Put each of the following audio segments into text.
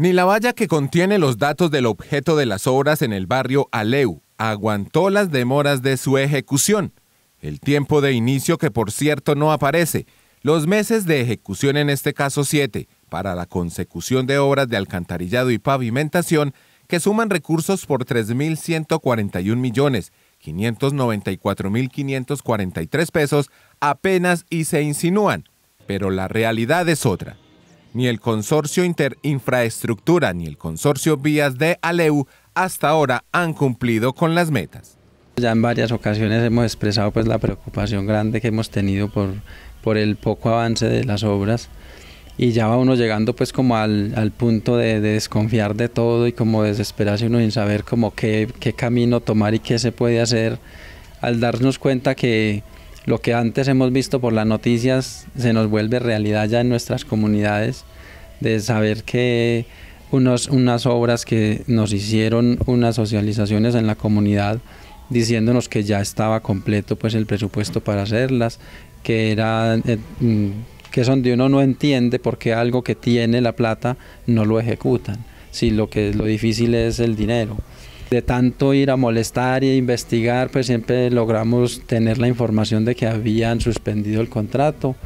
Ni la valla que contiene los datos del objeto de las obras en el barrio Aleu aguantó las demoras de su ejecución. El tiempo de inicio, que por cierto no aparece, los meses de ejecución, en este caso 7, para la consecución de obras de alcantarillado y pavimentación, que suman recursos por 3.141.594.543 pesos apenas y se insinúan, pero la realidad es otra. Ni el consorcio Interinfraestructura ni el consorcio Vías de Aleu hasta ahora han cumplido con las metas. Ya en varias ocasiones hemos expresado pues la preocupación grande que hemos tenido por, por el poco avance de las obras y ya va uno llegando pues como al, al punto de, desconfiar de todo y como desesperarse uno sin saber como qué camino tomar y qué se puede hacer al darnos cuenta que, lo que antes hemos visto por las noticias se nos vuelve realidad ya en nuestras comunidades, de saber que unos, unas obras que nos hicieron unas socializaciones en la comunidad diciéndonos que ya estaba completo pues el presupuesto para hacerlas, que era eh, mm, que son donde uno no entiende por qué algo que tiene la plata no lo ejecutan, si lo que lo difícil es el dinero. De tanto ir a molestar e investigar, pues siempre logramos tener la información de que habían suspendido el contrato.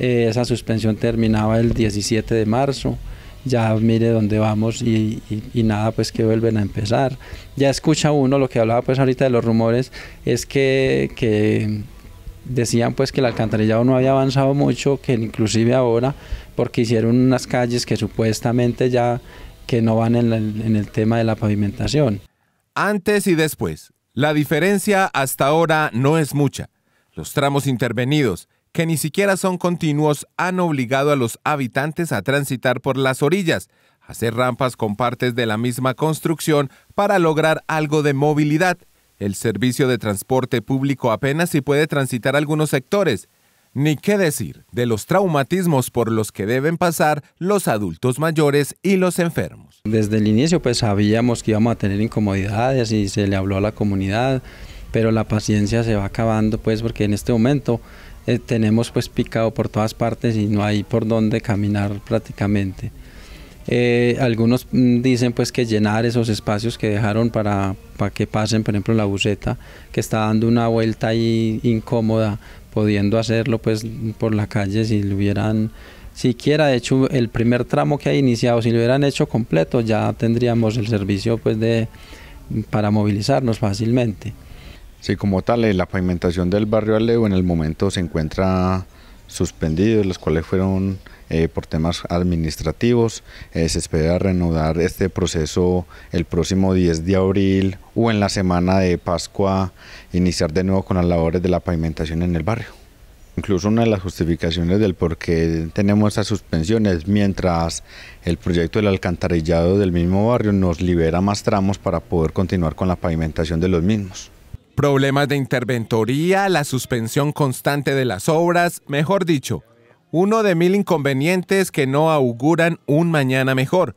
Eh, esa suspensión terminaba el 17 de marzo ya mire dónde vamos y, nada, pues que vuelven a empezar. Ya escucha uno lo que hablaba pues ahorita de los rumores, es que, decían pues que el alcantarillado no había avanzado mucho, que inclusive ahora, porque hicieron unas calles que supuestamente ya que no van en, en el tema de la pavimentación. Antes y después, la diferencia hasta ahora no es mucha. Los tramos intervenidos, que ni siquiera son continuos, han obligado a los habitantes a transitar por las orillas, hacer rampas con partes de la misma construcción para lograr algo de movilidad. El servicio de transporte público apenas si puede transitar algunos sectores, ni qué decir de los traumatismos por los que deben pasar los adultos mayores y los enfermos. Desde el inicio pues sabíamos que íbamos a tener incomodidades y se le habló a la comunidad, pero la paciencia se va acabando pues porque en este momento eh, tenemos pues picado por todas partes y no hay por dónde caminar prácticamente. Eh, algunos mm, dicen pues que llenar esos espacios que dejaron para, para, que pasen, por ejemplo, la buceta, que está dando una vuelta ahí incómoda, pudiendo hacerlo pues por la calle si lo hubieran siquiera hecho el primer tramo que ha iniciado, si lo hubieran hecho completo ya tendríamos el servicio pues de para movilizarnos fácilmente. Sí, como tal, eh, la pavimentación del barrio Alevo en el momento se encuentra suspendido, los cuales fueron eh, por temas administrativos. Eh, se espera reanudar este proceso el próximo 10 de abril o en la semana de Pascua, iniciar de nuevo con las labores de la pavimentación en el barrio. Incluso una de las justificaciones del por qué tenemos esas suspensiones, mientras el proyecto del alcantarillado del mismo barrio nos libera más tramos para poder continuar con la pavimentación de los mismos. Problemas de interventoría, la suspensión constante de las obras, mejor dicho, uno de mil inconvenientes que no auguran un mañana mejor.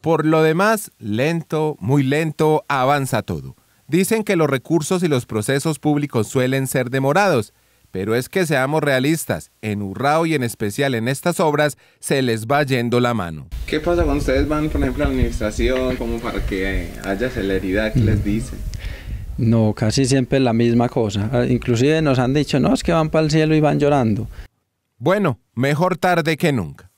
Por lo demás, lento, muy lento, avanza todo. Dicen que los recursos y los procesos públicos suelen ser demorados, pero es que seamos realistas, en Urrao y en especial en estas obras se les va yendo la mano. ¿Qué pasa cuando ustedes van, por ejemplo, a la administración, como para que haya celeridad? ¿Qué les mm. dicen? No, casi siempre la misma cosa. Ah, inclusive nos han dicho, no, es que van para el cielo y van llorando. Bueno, mejor tarde que nunca.